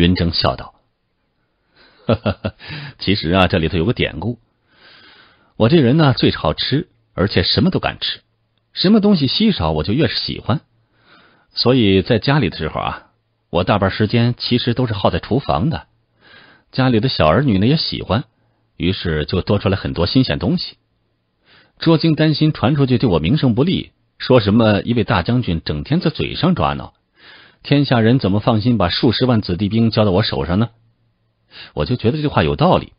云峥笑道：“哈哈，其实啊，这里头有个典故。我这人呢，最好吃，而且什么都敢吃。什么东西稀少，我就越是喜欢。所以在家里的时候啊，我大半时间其实都是耗在厨房的。家里的小儿女呢，也喜欢，于是就多出来很多新鲜东西。捉精担心传出去对我名声不利，说什么一位大将军整天在嘴上抓挠。”天下人怎么放心把数十万子弟兵交到我手上呢？我就觉得这话有道理，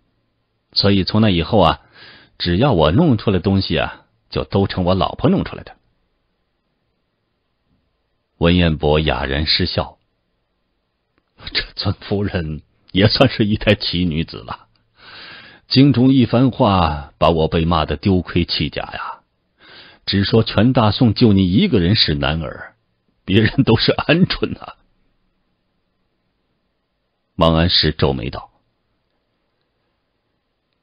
所以从那以后啊，只要我弄出来东西啊，就都成我老婆弄出来的。文彦博哑然失笑，这尊夫人也算是一代奇女子了。京中一番话，把我被骂的丢盔弃甲呀，只说全大宋就你一个人是男儿。别人都是鹌鹑呐。王安石皱眉道：“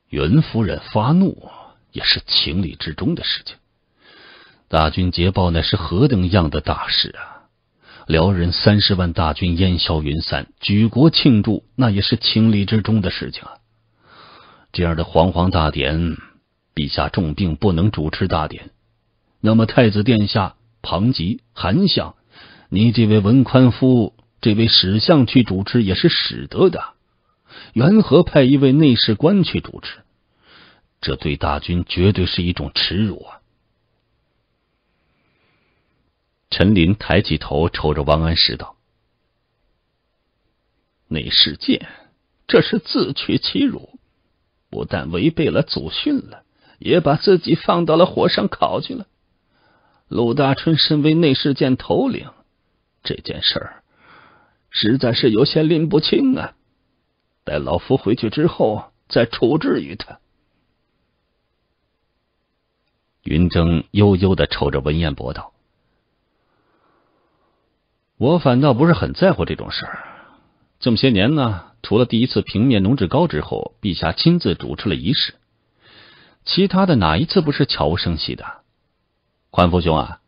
袁夫人发怒也是情理之中的事情。大军捷报乃是何等样的大事啊！辽人三十万大军烟消云散，举国庆祝，那也是情理之中的事情啊！这样的煌煌大典，陛下重病不能主持大典，那么太子殿下庞吉、韩相。”你这位文宽夫，这位史相去主持也是使得的，缘何派一位内侍官去主持？这对大军绝对是一种耻辱啊！陈林抬起头，瞅着王安石道：“内侍剑，这是自取其辱，不但违背了祖训了，也把自己放到了火上烤去了。”陆大春身为内侍剑头领。这件事儿实在是有些拎不清啊，待老夫回去之后再处置于他。云峥悠悠的瞅着文彦博道：“我反倒不是很在乎这种事儿，这么些年呢，除了第一次平面农志高之后，陛下亲自主持了仪式，其他的哪一次不是悄无声息的，宽福兄啊。”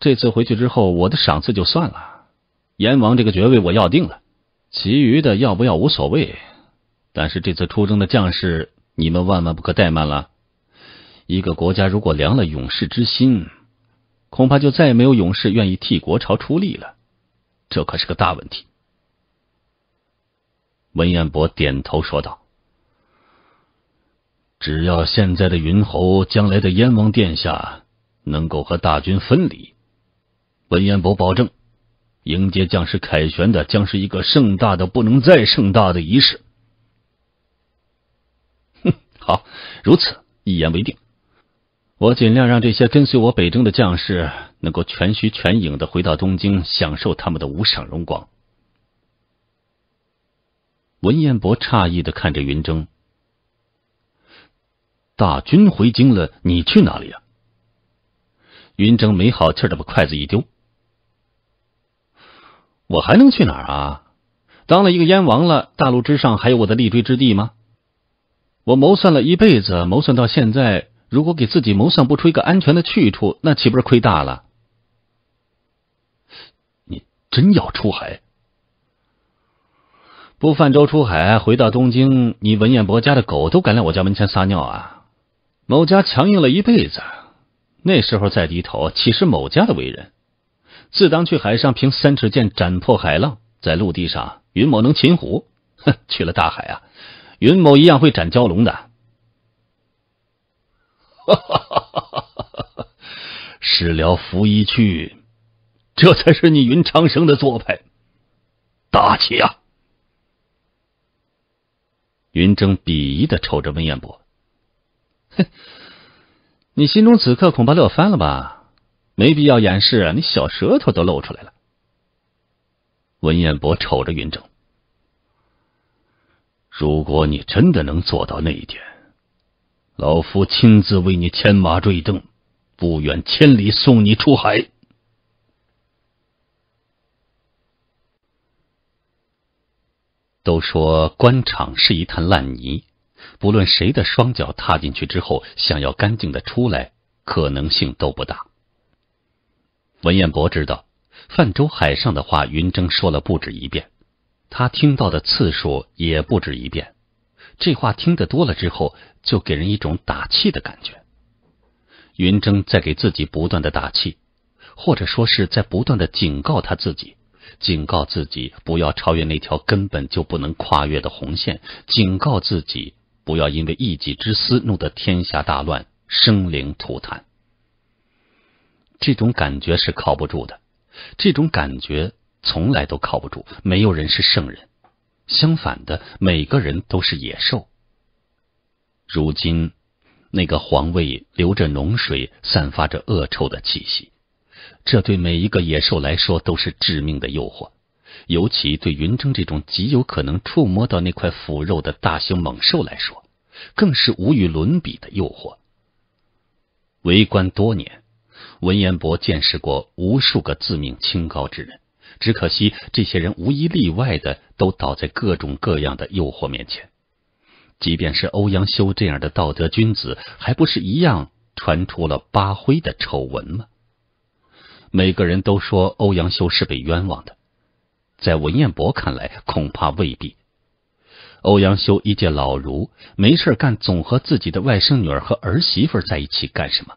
这次回去之后，我的赏赐就算了，燕王这个爵位我要定了，其余的要不要无所谓。但是这次出征的将士，你们万万不可怠慢了。一个国家如果凉了勇士之心，恐怕就再也没有勇士愿意替国朝出力了，这可是个大问题。文彦博点头说道：“只要现在的云侯，将来的燕王殿下能够和大军分离。”文彦博保证，迎接将士凯旋的将是一个盛大的不能再盛大的仪式。哼，好，如此一言为定。我尽量让这些跟随我北征的将士能够全虚全影的回到东京，享受他们的无上荣光。文彦博诧异的看着云峥：“大军回京了，你去哪里啊？云峥没好气的把筷子一丢。我还能去哪儿啊？当了一个燕王了，大陆之上还有我的立锥之地吗？我谋算了一辈子，谋算到现在，如果给自己谋算不出一个安全的去处，那岂不是亏大了？你真要出海？不泛舟出海，回到东京，你文彦博家的狗都敢来我家门前撒尿啊？某家强硬了一辈子，那时候再低头，岂是某家的为人？自当去海上凭三尺剑斩破海浪，在陆地上云某能擒虎，哼，去了大海啊，云某一样会斩蛟龙的。哈哈哈！事了拂衣去，这才是你云长生的做派，大气啊！云峥鄙夷的瞅着温彦博，哼，你心中此刻恐怕乐翻了吧？没必要掩饰，你小舌头都露出来了。文彦博瞅着云峥，如果你真的能做到那一天，老夫亲自为你牵马坠蹬，不远千里送你出海。都说官场是一滩烂泥，不论谁的双脚踏进去之后，想要干净的出来，可能性都不大。文彦博知道，泛舟海上的话，云峥说了不止一遍，他听到的次数也不止一遍。这话听得多了之后，就给人一种打气的感觉。云峥在给自己不断的打气，或者说是在不断的警告他自己，警告自己不要超越那条根本就不能跨越的红线，警告自己不要因为一己之私弄得天下大乱，生灵涂炭。这种感觉是靠不住的，这种感觉从来都靠不住。没有人是圣人，相反的，每个人都是野兽。如今，那个皇位流着脓水，散发着恶臭的气息，这对每一个野兽来说都是致命的诱惑，尤其对云峥这种极有可能触摸到那块腐肉的大型猛兽来说，更是无与伦比的诱惑。为官多年。文彦博见识过无数个自命清高之人，只可惜这些人无一例外的都倒在各种各样的诱惑面前。即便是欧阳修这样的道德君子，还不是一样传出了八灰的丑闻吗？每个人都说欧阳修是被冤枉的，在文彦博看来，恐怕未必。欧阳修一介老儒，没事干，总和自己的外甥女儿和儿媳妇在一起干什么？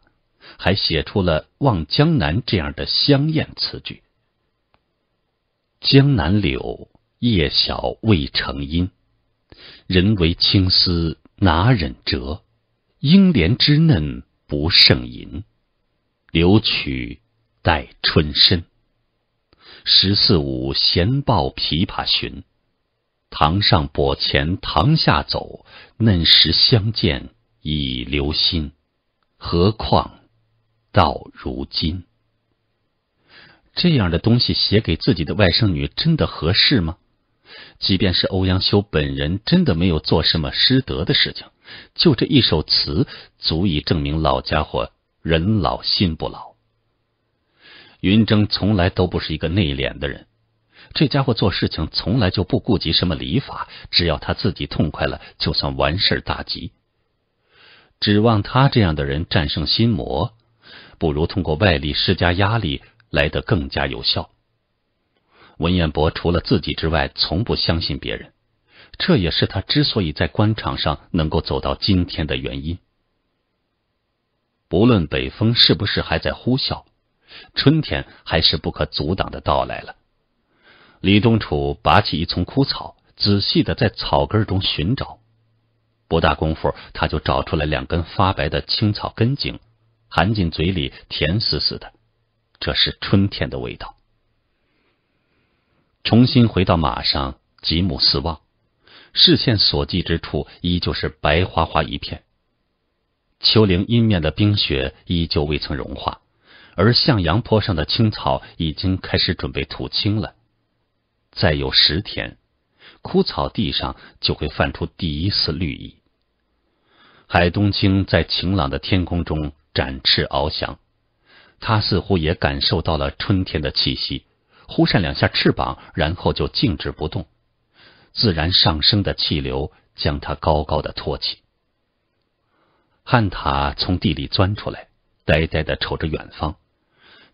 还写出了《望江南》这样的香艳词句：“江南柳叶小未成阴，人为青丝哪忍折？英莲之嫩不胜银，留取待春深。”“十四五闲抱琵琶寻，堂上拨前堂下走，嫩时相见已留心，何况？”到如今，这样的东西写给自己的外甥女，真的合适吗？即便是欧阳修本人，真的没有做什么失德的事情，就这一首词，足以证明老家伙人老心不老。云峥从来都不是一个内敛的人，这家伙做事情从来就不顾及什么礼法，只要他自己痛快了，就算完事儿大吉。指望他这样的人战胜心魔？不如通过外力施加压力来得更加有效。文彦博除了自己之外，从不相信别人，这也是他之所以在官场上能够走到今天的原因。不论北风是不是还在呼啸，春天还是不可阻挡的到来了。李东楚拔起一丛枯草，仔细的在草根中寻找，不大功夫，他就找出来两根发白的青草根茎。含进嘴里，甜丝丝的，这是春天的味道。重新回到马上，极目四望，视线所及之处依旧是白花花一片。丘陵阴面的冰雪依旧未曾融化，而向阳坡上的青草已经开始准备吐青了。再有十天，枯草地上就会泛出第一丝绿意。海东青在晴朗的天空中。展翅翱翔，它似乎也感受到了春天的气息，忽扇两下翅膀，然后就静止不动。自然上升的气流将它高高的托起。旱獭从地里钻出来，呆呆的瞅着远方。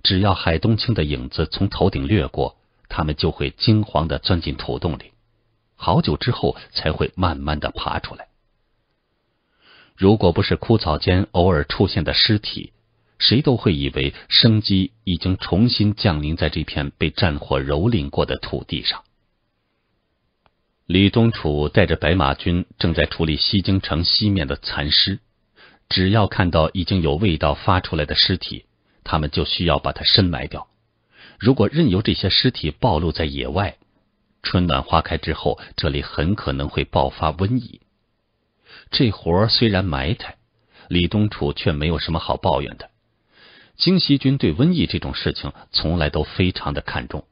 只要海东青的影子从头顶掠过，它们就会惊慌的钻进土洞里，好久之后才会慢慢的爬出来。如果不是枯草间偶尔出现的尸体，谁都会以为生机已经重新降临在这片被战火蹂躏过的土地上。李宗楚带着白马军正在处理西京城西面的残尸，只要看到已经有味道发出来的尸体，他们就需要把它深埋掉。如果任由这些尸体暴露在野外，春暖花开之后，这里很可能会爆发瘟疫。这活虽然埋汰，李东楚却没有什么好抱怨的。京西军对瘟疫这种事情从来都非常的看重。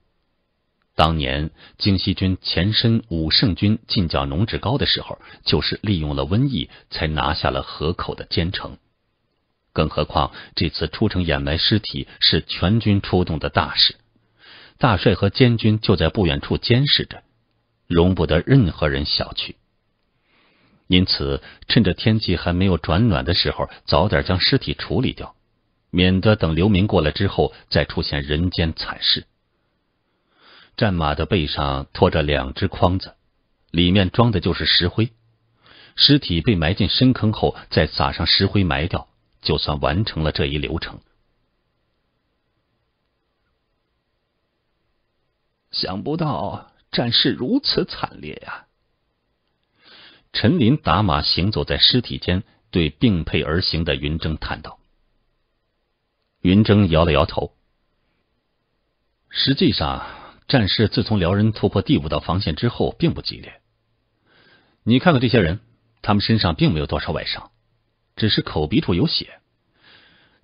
当年京西军前身武圣军进剿农志高的时候，就是利用了瘟疫才拿下了河口的坚城。更何况这次出城掩埋尸体是全军出动的大事，大帅和监军就在不远处监视着，容不得任何人小觑。因此，趁着天气还没有转暖的时候，早点将尸体处理掉，免得等流民过来之后再出现人间惨事。战马的背上拖着两只筐子，里面装的就是石灰。尸体被埋进深坑后，再撒上石灰埋掉，就算完成了这一流程。想不到战事如此惨烈呀！陈林打马行走在尸体间，对并辔而行的云峥叹道：“云峥摇了摇头。实际上，战事自从辽人突破第五道防线之后，并不激烈。你看看这些人，他们身上并没有多少外伤，只是口鼻处有血。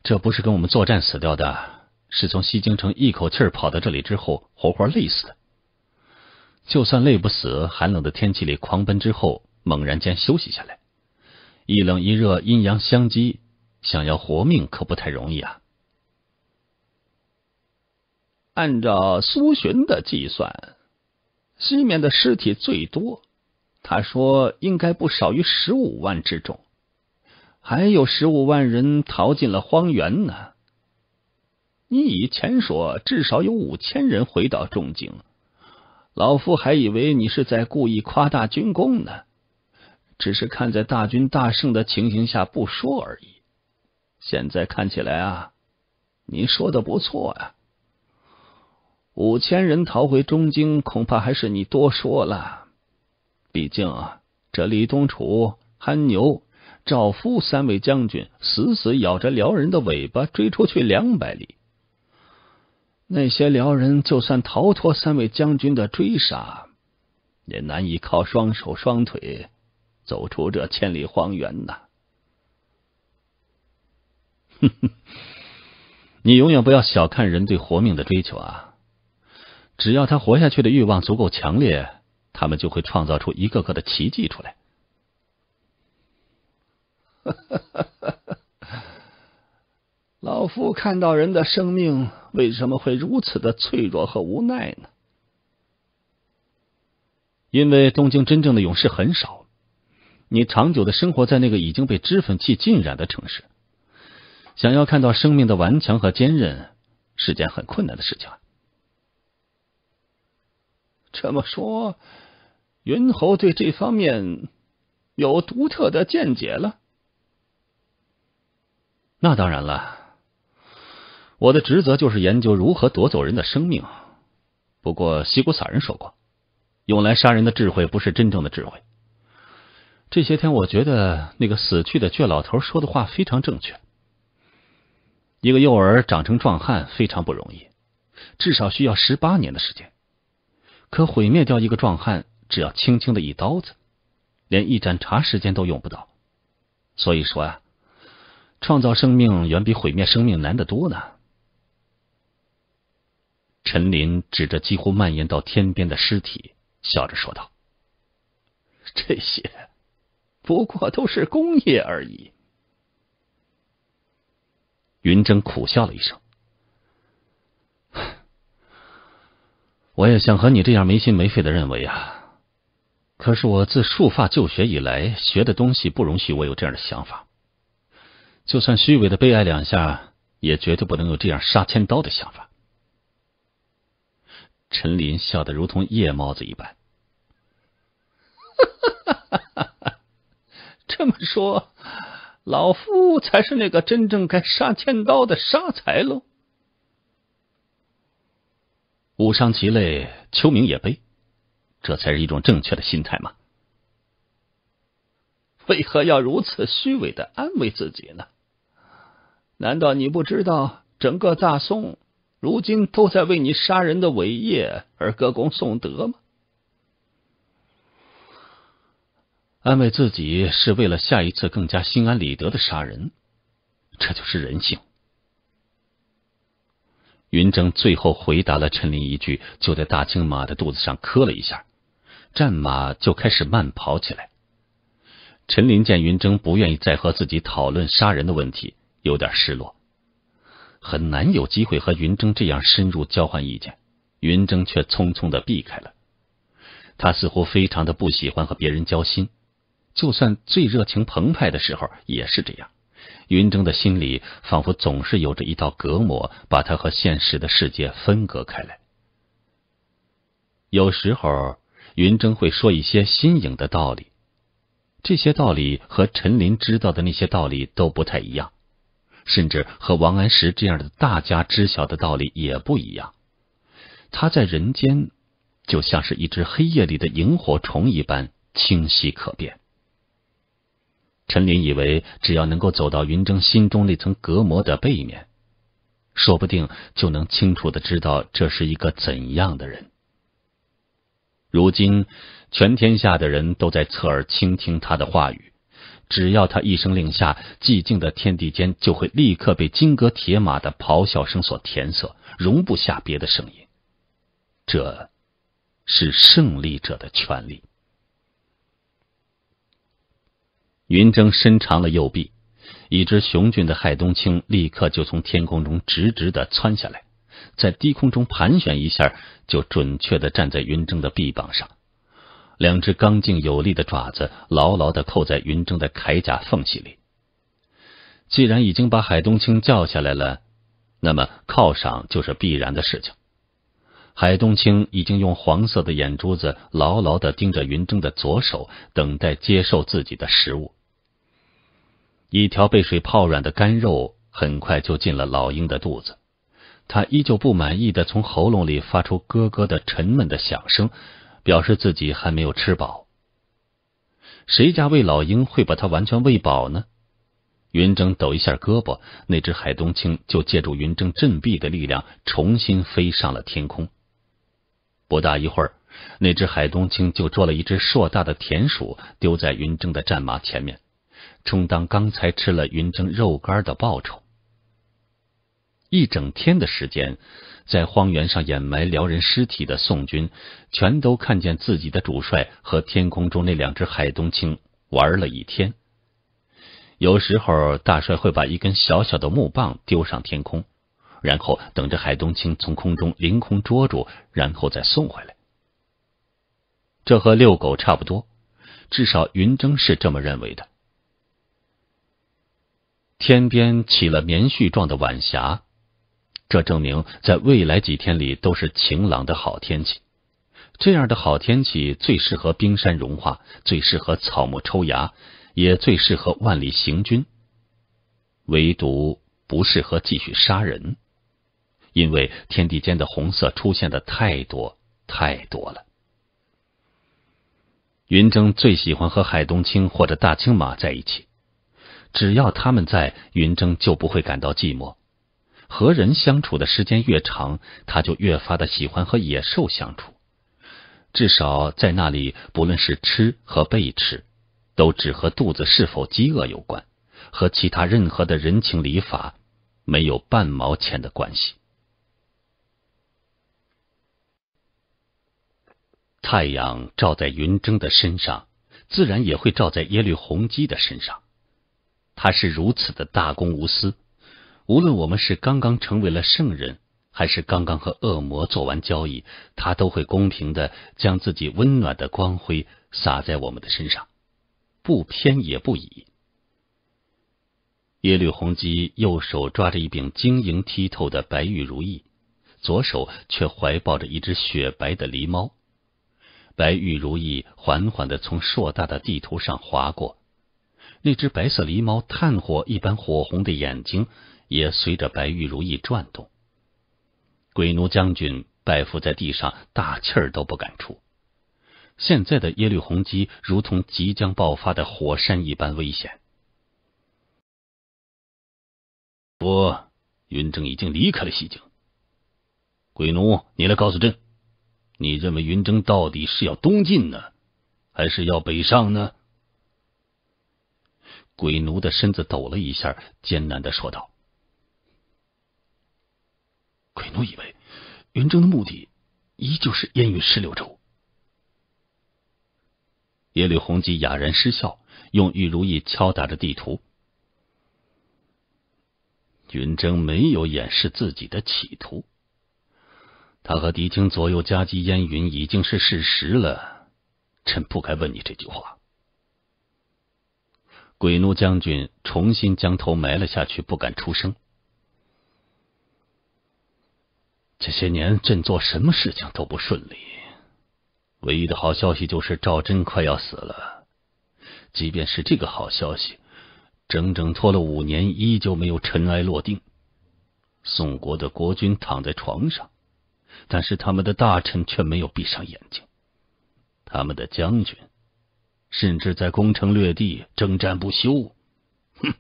这不是跟我们作战死掉的，是从西京城一口气跑到这里之后，活活累死的。就算累不死，寒冷的天气里狂奔之后。”猛然间休息下来，一冷一热，阴阳相激，想要活命可不太容易啊。按照苏洵的计算，西面的尸体最多，他说应该不少于十五万之众，还有十五万人逃进了荒原呢。你以前说至少有五千人回到中京，老夫还以为你是在故意夸大军功呢。只是看在大军大胜的情形下不说而已。现在看起来啊，你说的不错呀。五千人逃回中京，恐怕还是你多说了。毕竟啊，这李东楚、憨牛、赵夫三位将军死死咬着辽人的尾巴追出去两百里，那些辽人就算逃脱三位将军的追杀，也难以靠双手双腿。走出这千里荒原呐！哼哼，你永远不要小看人对活命的追求啊！只要他活下去的欲望足够强烈，他们就会创造出一个个的奇迹出来。老夫看到人的生命为什么会如此的脆弱和无奈呢？因为东京真正的勇士很少。你长久的生活在那个已经被脂粉气浸染的城市，想要看到生命的顽强和坚韧，是件很困难的事情啊。这么说，云侯对这方面有独特的见解了？那当然了，我的职责就是研究如何夺走人的生命。不过西谷萨人说过，用来杀人的智慧不是真正的智慧。这些天，我觉得那个死去的倔老头说的话非常正确。一个幼儿长成壮汉非常不容易，至少需要十八年的时间。可毁灭掉一个壮汉，只要轻轻的一刀子，连一盏茶时间都用不到。所以说啊，创造生命远比毁灭生命难得多呢。陈林指着几乎蔓延到天边的尸体，笑着说道：“这些。”不过都是功业而已。云峥苦笑了一声，我也想和你这样没心没肺的认为啊，可是我自束发就学以来，学的东西不容许我有这样的想法。就算虚伪的悲哀两下，也绝对不能有这样杀千刀的想法。陈林笑得如同夜猫子一般，哈哈哈哈哈！这么说，老夫才是那个真正该杀千刀的杀才喽！物伤其类，秋明也悲，这才是一种正确的心态嘛？为何要如此虚伪的安慰自己呢？难道你不知道整个大宋如今都在为你杀人的伟业而歌功颂德吗？安慰自己是为了下一次更加心安理得的杀人，这就是人性。云峥最后回答了陈琳一句，就在大青马的肚子上磕了一下，战马就开始慢跑起来。陈琳见云峥不愿意再和自己讨论杀人的问题，有点失落，很难有机会和云峥这样深入交换意见。云峥却匆匆的避开了，他似乎非常的不喜欢和别人交心。就算最热情澎湃的时候，也是这样。云峥的心里仿佛总是有着一道隔膜，把他和现实的世界分隔开来。有时候，云峥会说一些新颖的道理，这些道理和陈林知道的那些道理都不太一样，甚至和王安石这样的大家知晓的道理也不一样。他在人间，就像是一只黑夜里的萤火虫一般清晰可辨。陈林以为，只要能够走到云峥心中那层隔膜的背面，说不定就能清楚的知道这是一个怎样的人。如今，全天下的人都在侧耳倾听他的话语，只要他一声令下，寂静的天地间就会立刻被金戈铁马的咆哮声所填塞，容不下别的声音。这是胜利者的权利。云峥伸长了右臂，一只雄俊的海东青立刻就从天空中直直的窜下来，在低空中盘旋一下，就准确的站在云峥的臂膀上，两只刚劲有力的爪子牢牢的扣在云峥的铠甲缝隙里。既然已经把海东青叫下来了，那么犒赏就是必然的事情。海东青已经用黄色的眼珠子牢牢的盯着云峥的左手，等待接受自己的食物。一条被水泡软的干肉很快就进了老鹰的肚子，它依旧不满意的从喉咙里发出咯咯的沉闷的响声，表示自己还没有吃饱。谁家喂老鹰会把它完全喂饱呢？云峥抖一下胳膊，那只海东青就借助云峥振臂的力量重新飞上了天空。不大一会儿，那只海东青就捉了一只硕大的田鼠，丢在云峥的战马前面。充当刚才吃了云蒸肉干的报酬。一整天的时间，在荒原上掩埋辽人尸体的宋军，全都看见自己的主帅和天空中那两只海东青玩了一天。有时候大帅会把一根小小的木棒丢上天空，然后等着海东青从空中凌空捉住，然后再送回来。这和遛狗差不多，至少云蒸是这么认为的。天边起了棉絮状的晚霞，这证明在未来几天里都是晴朗的好天气。这样的好天气最适合冰山融化，最适合草木抽芽，也最适合万里行军。唯独不适合继续杀人，因为天地间的红色出现的太多太多了。云筝最喜欢和海东青或者大青马在一起。只要他们在，云峥就不会感到寂寞。和人相处的时间越长，他就越发的喜欢和野兽相处。至少在那里，不论是吃和被吃，都只和肚子是否饥饿有关，和其他任何的人情礼法没有半毛钱的关系。太阳照在云峥的身上，自然也会照在耶律洪基的身上。他是如此的大公无私，无论我们是刚刚成为了圣人，还是刚刚和恶魔做完交易，他都会公平的将自己温暖的光辉洒在我们的身上，不偏也不倚。耶律洪基右手抓着一柄晶莹剔透的白玉如意，左手却怀抱着一只雪白的狸猫。白玉如意缓缓的从硕大的地图上划过。那只白色狸猫，炭火一般火红的眼睛也随着白玉如意转动。鬼奴将军拜伏在地上，大气儿都不敢出。现在的耶律洪基如同即将爆发的火山一般危险。不，云正已经离开了西京。鬼奴，你来告诉朕，你认为云峥到底是要东进呢，还是要北上呢？鬼奴的身子抖了一下，艰难的说道：“鬼奴以为云筝的目的依旧是烟云十六州。”耶律洪基哑然失笑，用玉如意敲打着地图。云筝没有掩饰自己的企图，他和狄青左右夹击烟云已经是事实了。朕不该问你这句话。鬼奴将军重新将头埋了下去，不敢出声。这些年，朕做什么事情都不顺利。唯一的好消息就是赵祯快要死了。即便是这个好消息，整整拖了五年，依旧没有尘埃落定。宋国的国君躺在床上，但是他们的大臣却没有闭上眼睛，他们的将军。甚至在攻城略地、征战不休，哼！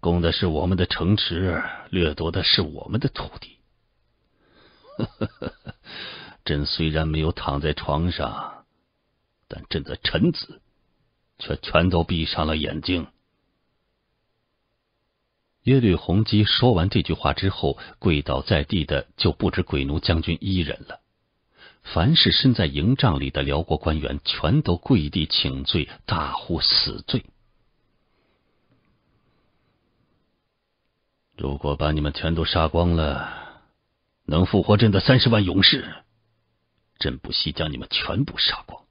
攻的是我们的城池，掠夺的是我们的土地。朕虽然没有躺在床上，但朕的臣子却全都闭上了眼睛。耶律洪基说完这句话之后，跪倒在地的就不止鬼奴将军一人了。凡是身在营帐里的辽国官员，全都跪地请罪，大呼死罪。如果把你们全都杀光了，能复活朕的三十万勇士，朕不惜将你们全部杀光。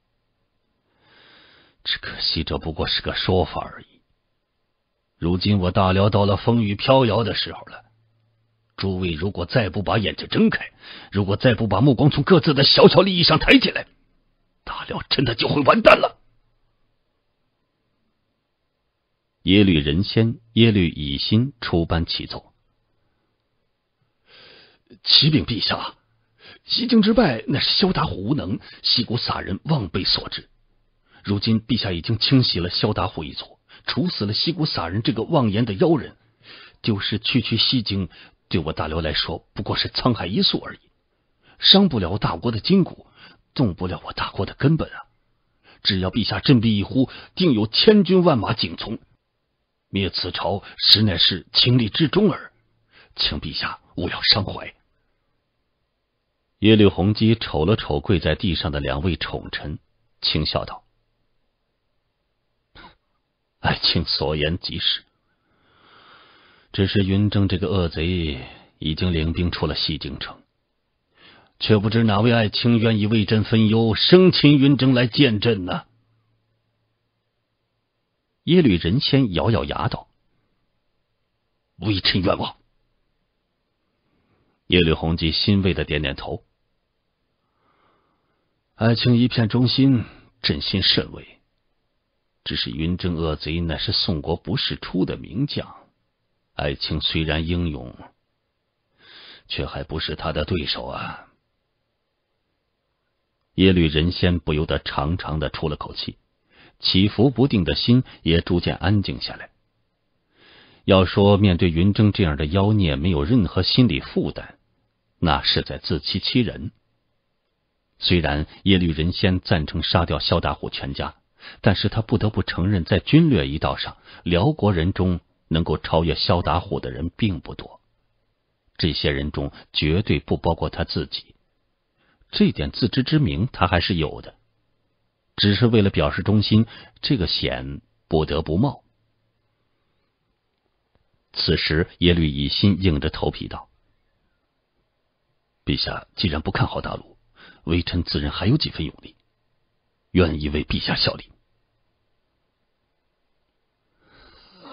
只可惜这不过是个说法而已。如今我大辽到了风雨飘摇的时候了。诸位，如果再不把眼睛睁开，如果再不把目光从各自的小小利益上抬起来，大辽真的就会完蛋了。耶律仁先、耶律乙辛出班启奏：启禀陛下，西京之败乃是萧达虎无能、西谷撒人妄背所致。如今陛下已经清洗了萧达虎一族，处死了西谷撒人这个妄言的妖人，就是区区西京。对我大辽来说，不过是沧海一粟而已，伤不了大国的筋骨，动不了我大国的根本啊！只要陛下振臂一呼，定有千军万马景从，灭此朝实乃是情理之中耳，请陛下勿要伤怀。耶律洪基瞅了瞅跪在地上的两位宠臣，轻笑道：“爱卿所言极是。”只是云峥这个恶贼已经领兵出了西京城，却不知哪位爱卿愿意为朕分忧，生擒云峥来见朕呢？耶律仁谦咬咬牙道：“微臣冤枉。”耶律洪基欣慰的点点头：“爱卿一片忠心，朕心甚慰。只是云峥恶贼乃是宋国不世出的名将。”爱卿虽然英勇，却还不是他的对手啊！耶律仁先不由得长长的出了口气，起伏不定的心也逐渐安静下来。要说面对云峥这样的妖孽没有任何心理负担，那是在自欺欺人。虽然耶律仁先赞成杀掉萧大虎全家，但是他不得不承认，在军略一道上，辽国人中。能够超越萧达虎的人并不多，这些人中绝对不包括他自己。这点自知之明他还是有的，只是为了表示忠心，这个险不得不冒。此时耶律以心硬着头皮道：“陛下既然不看好大陆，微臣自然还有几分勇力，愿意为陛下效力。”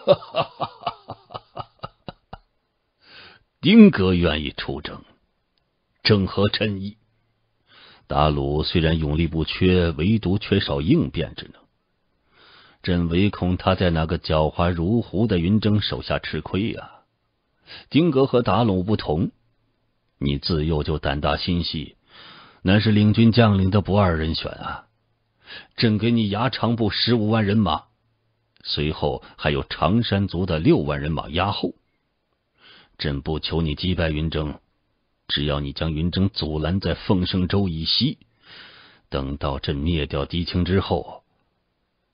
哈，丁格愿意出征，正合朕意。达鲁虽然勇力不缺，唯独缺少应变之能。朕唯恐他在那个狡猾如狐的云征手下吃亏呀。丁格和达鲁不同，你自幼就胆大心细，乃是领军将领的不二人选啊！朕给你牙长部十五万人马。随后还有常山族的六万人马压后，朕不求你击败云征，只要你将云征阻拦在凤圣州以西，等到朕灭掉狄青之后，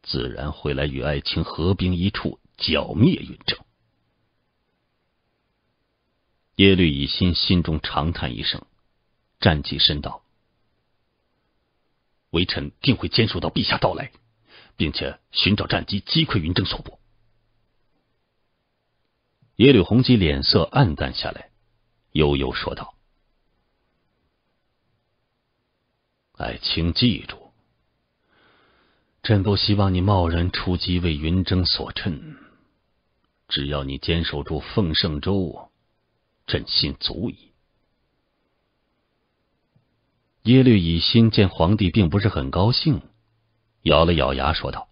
自然会来与爱卿合兵一处剿灭云征。耶律以心心中长叹一声，站起身道：“微臣定会坚守到陛下到来。”并且寻找战机击溃云征所部。耶律洪基脸色暗淡下来，悠悠说道：“爱卿，记住，朕不希望你贸然出击为云征所趁。只要你坚守住奉圣州，朕心足矣。”耶律以新见皇帝并不是很高兴。咬了咬牙，说道：“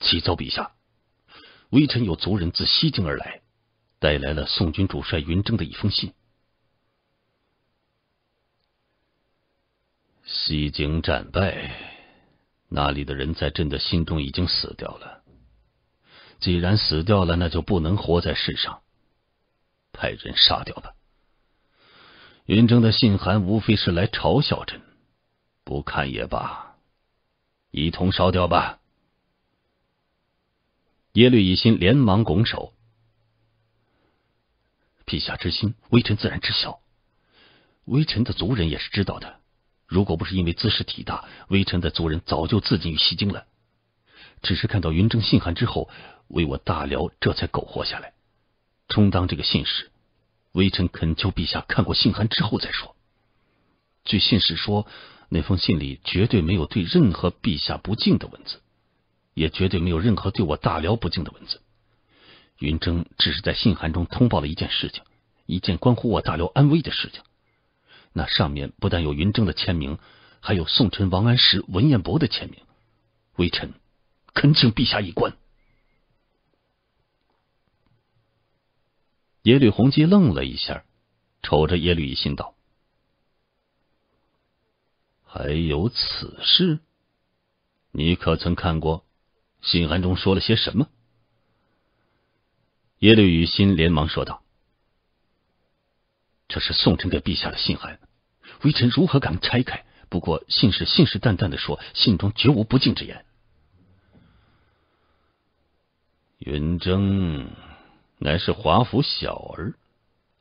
启奏陛下，微臣有族人自西京而来，带来了宋军主帅云征的一封信。西京战败，那里的人在朕的心中已经死掉了。既然死掉了，那就不能活在世上，派人杀掉吧。云征的信函无非是来嘲笑朕。”不看也罢，一同烧掉吧。耶律以新连忙拱手：“陛下之心，微臣自然知晓。微臣的族人也是知道的。如果不是因为资势体大，微臣的族人早就自尽于西京了。只是看到云征信函之后，为我大辽这才苟活下来，充当这个信使。微臣恳求陛下看过信函之后再说。据信使说。”那封信里绝对没有对任何陛下不敬的文字，也绝对没有任何对我大辽不敬的文字。云峥只是在信函中通报了一件事情，一件关乎我大辽安危的事情。那上面不但有云峥的签名，还有宋臣王安石、文彦博的签名。微臣恳请陛下一观。耶律洪基愣了一下，瞅着耶律信道。还有此事？你可曾看过信函中说了些什么？耶律雨欣连忙说道：“这是宋臣给陛下的信函，微臣如何敢拆开？不过信是信誓旦旦的说，信中绝无不敬之言。云峥乃是华府小儿，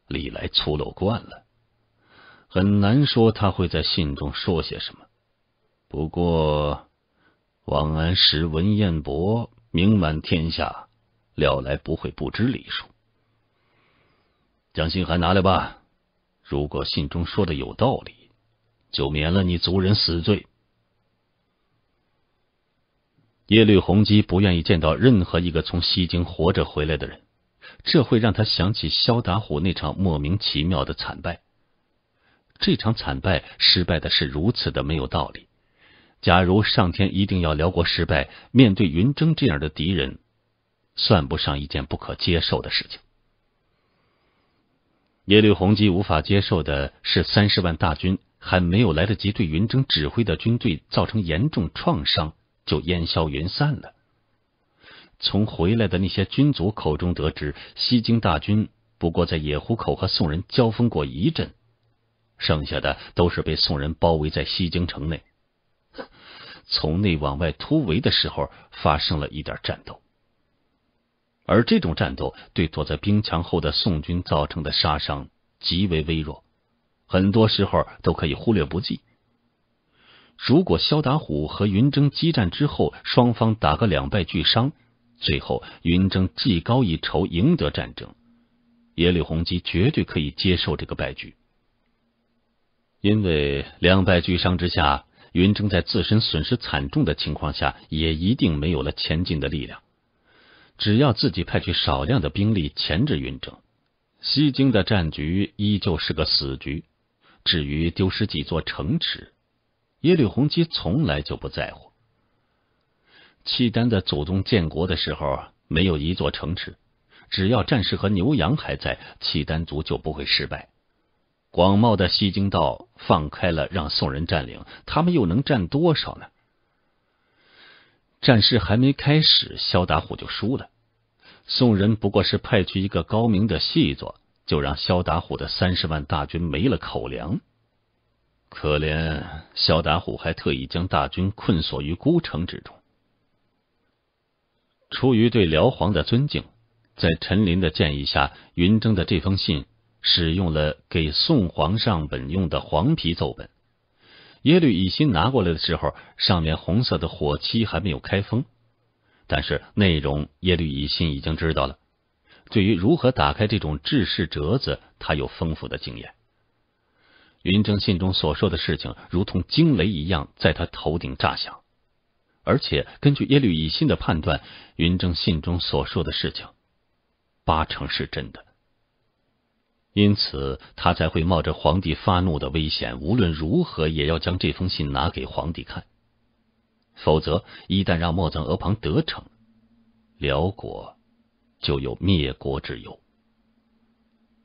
历来粗陋惯了。”很难说他会在信中说些什么。不过，王安石、文彦博名满天下，料来不会不知礼数。将信函拿来吧。如果信中说的有道理，就免了你族人死罪。耶律洪基不愿意见到任何一个从西京活着回来的人，这会让他想起萧达虎那场莫名其妙的惨败。这场惨败，失败的是如此的没有道理。假如上天一定要辽国失败，面对云征这样的敌人，算不上一件不可接受的事情。耶律洪基无法接受的是，三十万大军还没有来得及对云征指挥的军队造成严重创伤，就烟消云散了。从回来的那些军卒口中得知，西京大军不过在野狐口和宋人交锋过一阵。剩下的都是被宋人包围在西京城内，从内往外突围的时候发生了一点战斗，而这种战斗对躲在冰墙后的宋军造成的杀伤极为微弱，很多时候都可以忽略不计。如果萧达虎和云征激战之后，双方打个两败俱伤，最后云征技高一筹赢得战争，耶律洪基绝对可以接受这个败局。因为两败俱伤之下，云征在自身损失惨重的情况下，也一定没有了前进的力量。只要自己派去少量的兵力钳制云征，西京的战局依旧是个死局。至于丢失几座城池，耶律洪基从来就不在乎。契丹的祖宗建国的时候没有一座城池，只要战士和牛羊还在，契丹族就不会失败。广袤的西京道放开了，让宋人占领，他们又能占多少呢？战事还没开始，萧达虎就输了。宋人不过是派去一个高明的细作，就让萧达虎的三十万大军没了口粮。可怜萧达虎还特意将大军困锁于孤城之中。出于对辽皇的尊敬，在陈林的建议下，云征的这封信。使用了给宋皇上本用的黄皮奏本，耶律乙辛拿过来的时候，上面红色的火漆还没有开封，但是内容耶律乙辛已经知道了。对于如何打开这种制式折子，他有丰富的经验。云征信中所说的事情，如同惊雷一样在他头顶炸响，而且根据耶律乙辛的判断，云征信中所说的事情八成是真的。因此，他才会冒着皇帝发怒的危险，无论如何也要将这封信拿给皇帝看。否则，一旦让莫憎额庞得逞，辽国就有灭国之忧。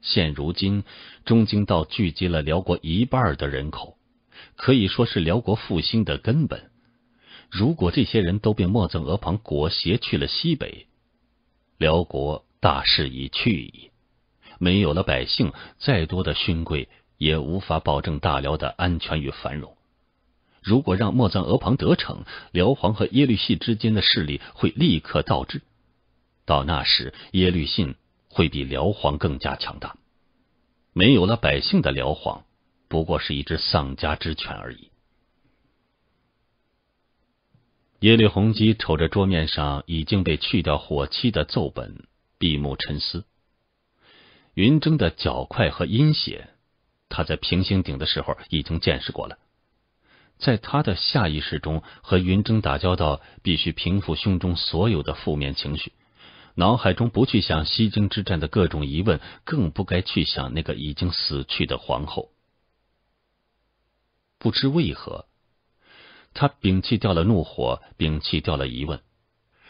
现如今，中京道聚集了辽国一半的人口，可以说是辽国复兴的根本。如果这些人都被莫憎额庞裹挟去了西北，辽国大势已去矣。没有了百姓，再多的勋贵也无法保证大辽的安全与繁荣。如果让莫赞额庞得逞，辽皇和耶律系之间的势力会立刻倒置。到那时，耶律信会比辽皇更加强大。没有了百姓的辽皇，不过是一只丧家之犬而已。耶律洪基瞅着桌面上已经被去掉火漆的奏本，闭目沉思。云筝的脚快和阴险，他在平行顶的时候已经见识过了。在他的下意识中，和云筝打交道必须平复胸中所有的负面情绪，脑海中不去想西京之战的各种疑问，更不该去想那个已经死去的皇后。不知为何，他摒弃掉了怒火，摒弃掉了疑问，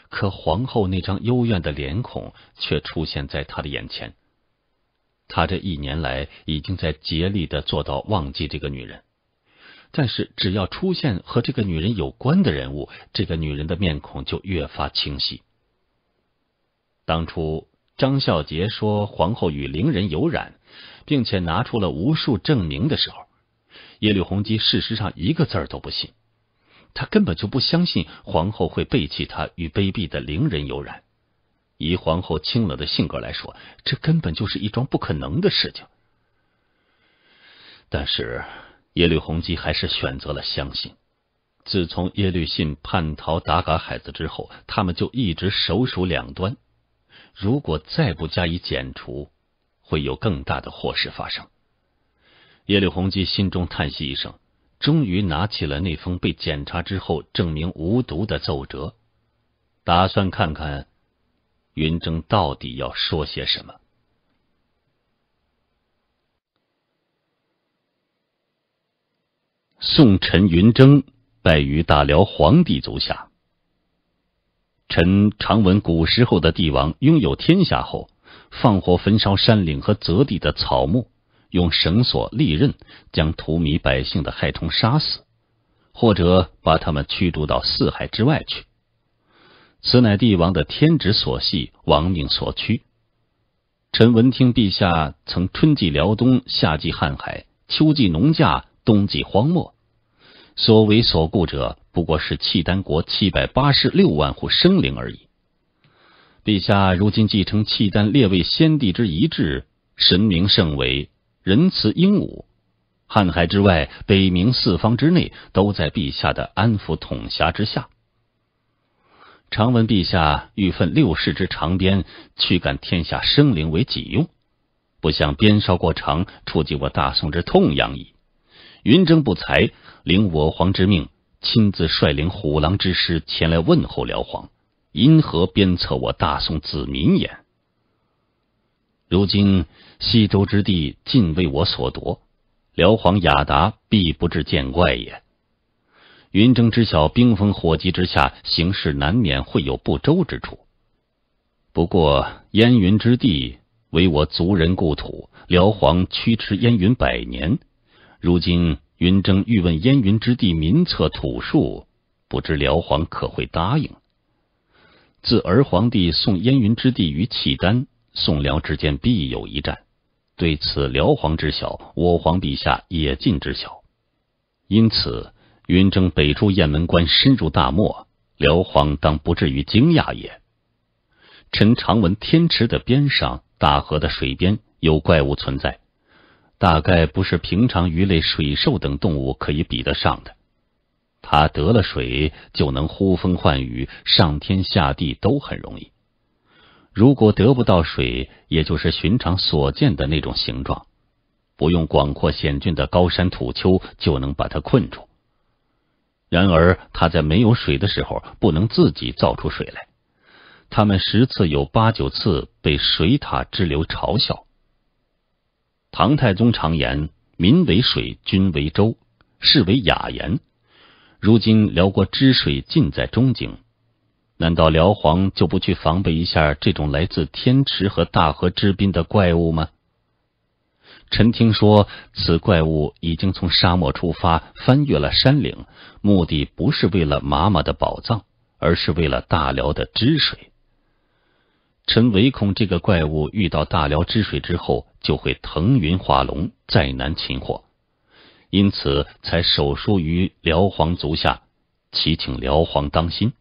可皇后那张幽怨的脸孔却出现在他的眼前。他这一年来已经在竭力的做到忘记这个女人，但是只要出现和这个女人有关的人物，这个女人的面孔就越发清晰。当初张孝杰说皇后与凌人有染，并且拿出了无数证明的时候，耶律洪基事实上一个字儿都不信，他根本就不相信皇后会背弃他与卑鄙的凌人有染。以皇后清冷的性格来说，这根本就是一桩不可能的事情。但是耶律洪基还是选择了相信。自从耶律信叛逃达嘎海子之后，他们就一直首鼠两端。如果再不加以剪除，会有更大的祸事发生。耶律洪基心中叹息一声，终于拿起了那封被检查之后证明无毒的奏折，打算看看。云征到底要说些什么？宋臣云征败于大辽皇帝足下。臣常闻古时候的帝王拥有天下后，放火焚烧山岭和泽地的草木，用绳索、利刃将荼蘼百姓的害虫杀死，或者把他们驱逐到四海之外去。此乃帝王的天职所系，亡命所趋。臣闻听陛下曾春季辽东，夏季瀚海，秋季农稼，冬季荒漠，所为所顾者，不过是契丹国七百八十六万户生灵而已。陛下如今继承契丹列位先帝之遗志，神明圣为，仁慈英武，瀚海之外，北冥四方之内，都在陛下的安抚统辖之下。常闻陛下欲奋六世之长鞭，驱赶天下生灵为己用，不想鞭梢过长，触及我大宋之痛痒矣。云征不才，领我皇之命，亲自率领虎狼之师前来问候辽皇，因何鞭策我大宋子民也？如今西周之地尽为我所夺，辽皇雅达，必不至见怪也。云峥知晓，冰烽火急之下，行事难免会有不周之处。不过，燕云之地为我族人故土，辽皇驱驰燕云百年，如今云峥欲问燕云之地民册土数，不知辽皇可会答应？自儿皇帝送燕云之地于契丹，宋辽之间必有一战，对此辽皇知晓，我皇陛下也尽知晓，因此。云正北出雁门关，深入大漠，辽皇当不至于惊讶也。臣常闻天池的边上、大河的水边有怪物存在，大概不是平常鱼类、水兽等动物可以比得上的。它得了水就能呼风唤雨，上天下地都很容易。如果得不到水，也就是寻常所见的那种形状，不用广阔险峻的高山土丘就能把它困住。然而，他在没有水的时候，不能自己造出水来。他们十次有八九次被水塔之流嘲笑。唐太宗常言：“民为水，君为舟，是为雅言。”如今辽国之水尽在中京，难道辽皇就不去防备一下这种来自天池和大河之滨的怪物吗？臣听说，此怪物已经从沙漠出发，翻越了山岭，目的不是为了妈妈的宝藏，而是为了大辽的汁水。臣唯恐这个怪物遇到大辽汁水之后，就会腾云化龙，再难擒获，因此才手书于辽皇足下，祈请辽皇当心。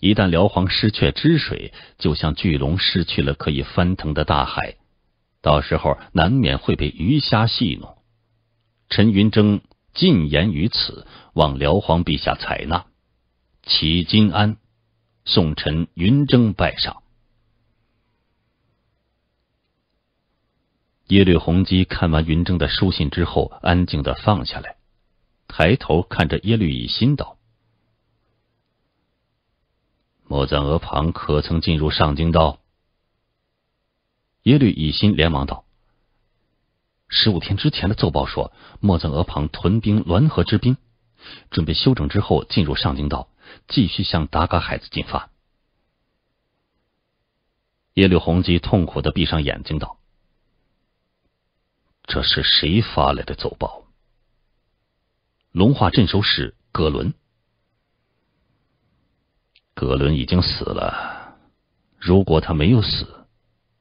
一旦辽皇失去汁水，就像巨龙失去了可以翻腾的大海。到时候难免会被鱼虾戏弄。陈云征进言于此，望辽皇陛下采纳。启金安，宋臣云征拜上。耶律洪基看完云征的书信之后，安静的放下来，抬头看着耶律乙辛道：“莫赞额旁可曾进入上京道？”耶律乙辛连忙道：“十五天之前的奏报说，莫赞额旁屯兵滦河之滨，准备休整之后进入上京道，继续向达嘎海子进发。”耶律洪基痛苦的闭上眼睛道：“这是谁发来的奏报？”龙化镇守使葛伦，葛伦已经死了。如果他没有死，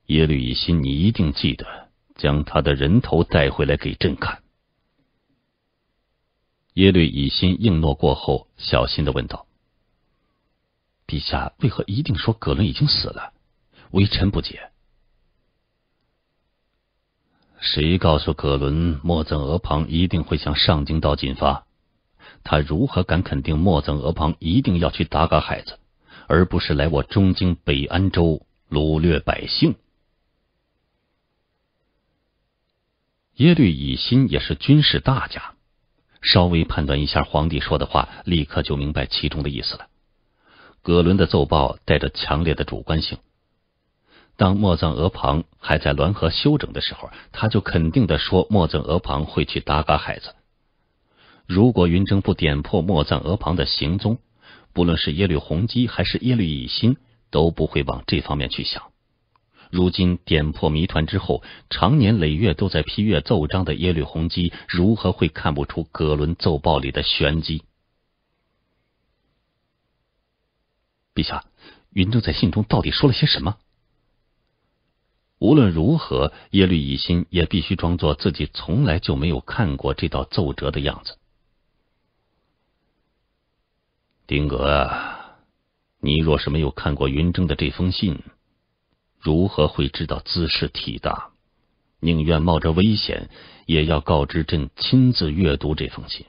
耶律以辛，你一定记得将他的人头带回来给朕看。耶律以辛应诺过后，小心的问道：“陛下为何一定说葛伦已经死了？微臣不解。谁告诉葛伦莫赠额旁一定会向上京道进发？他如何敢肯定莫赠额旁一定要去打嘎海子，而不是来我中京北安州掳掠百姓？”耶律乙辛也是军事大家，稍微判断一下皇帝说的话，立刻就明白其中的意思了。葛伦的奏报带着强烈的主观性。当莫藏额旁还在滦河休整的时候，他就肯定的说莫藏额旁会去打嘎海子。如果云征不点破莫藏额旁的行踪，不论是耶律洪基还是耶律乙辛，都不会往这方面去想。如今点破谜团之后，常年累月都在批阅奏章的耶律洪基，如何会看不出葛伦奏报里的玄机？陛下，云正在信中到底说了些什么？无论如何，耶律以心也必须装作自己从来就没有看过这道奏折的样子。丁格，你若是没有看过云征的这封信。如何会知道姿势体大？宁愿冒着危险，也要告知朕亲自阅读这封信。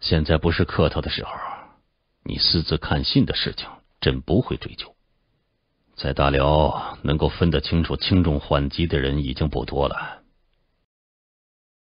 现在不是客套的时候，你私自看信的事情，朕不会追究。在大辽，能够分得清楚轻重缓急的人已经不多了。